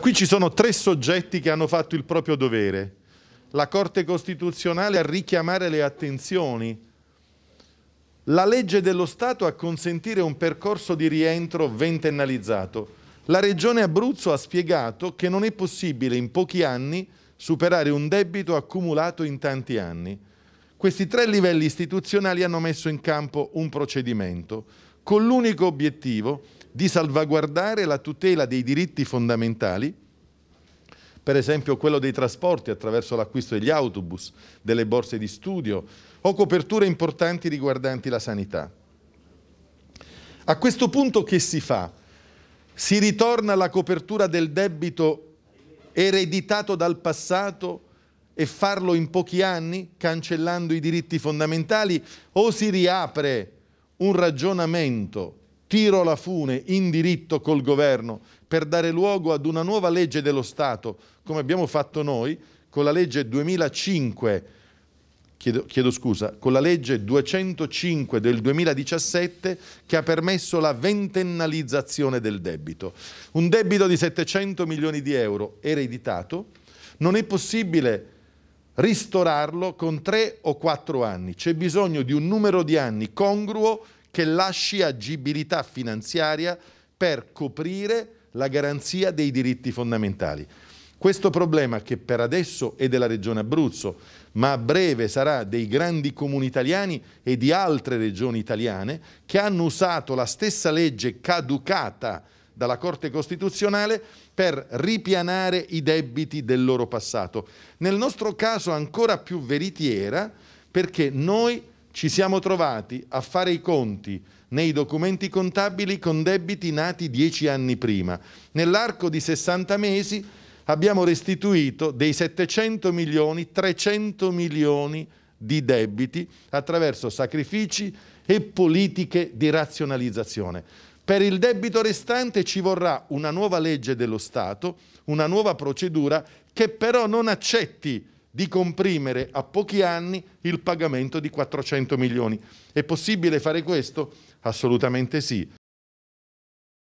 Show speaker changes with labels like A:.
A: Qui ci sono tre soggetti che hanno fatto il proprio dovere. La Corte Costituzionale a richiamare le attenzioni, la legge dello Stato a consentire un percorso di rientro ventennalizzato. La Regione Abruzzo ha spiegato che non è possibile in pochi anni superare un debito accumulato in tanti anni. Questi tre livelli istituzionali hanno messo in campo un procedimento con l'unico obiettivo di salvaguardare la tutela dei diritti fondamentali, per esempio quello dei trasporti attraverso l'acquisto degli autobus, delle borse di studio o coperture importanti riguardanti la sanità. A questo punto che si fa? Si ritorna alla copertura del debito ereditato dal passato e farlo in pochi anni, cancellando i diritti fondamentali, o si riapre un ragionamento tiro alla fune in diritto col governo per dare luogo ad una nuova legge dello Stato, come abbiamo fatto noi con la legge 2005, chiedo, chiedo scusa, con la legge 205 del 2017 che ha permesso la ventennalizzazione del debito. Un debito di 700 milioni di euro ereditato non è possibile ristorarlo con tre o quattro anni, c'è bisogno di un numero di anni congruo che lasci agibilità finanziaria per coprire la garanzia dei diritti fondamentali. Questo problema che per adesso è della regione Abruzzo, ma a breve sarà dei grandi comuni italiani e di altre regioni italiane che hanno usato la stessa legge caducata dalla Corte Costituzionale per ripianare i debiti del loro passato. Nel nostro caso ancora più veritiera perché noi ci siamo trovati a fare i conti nei documenti contabili con debiti nati dieci anni prima. Nell'arco di 60 mesi abbiamo restituito dei 700 milioni, 300 milioni di debiti attraverso sacrifici e politiche di razionalizzazione. Per il debito restante ci vorrà una nuova legge dello Stato, una nuova procedura che però non accetti di comprimere a pochi anni il pagamento di 400 milioni. È possibile fare questo? Assolutamente sì.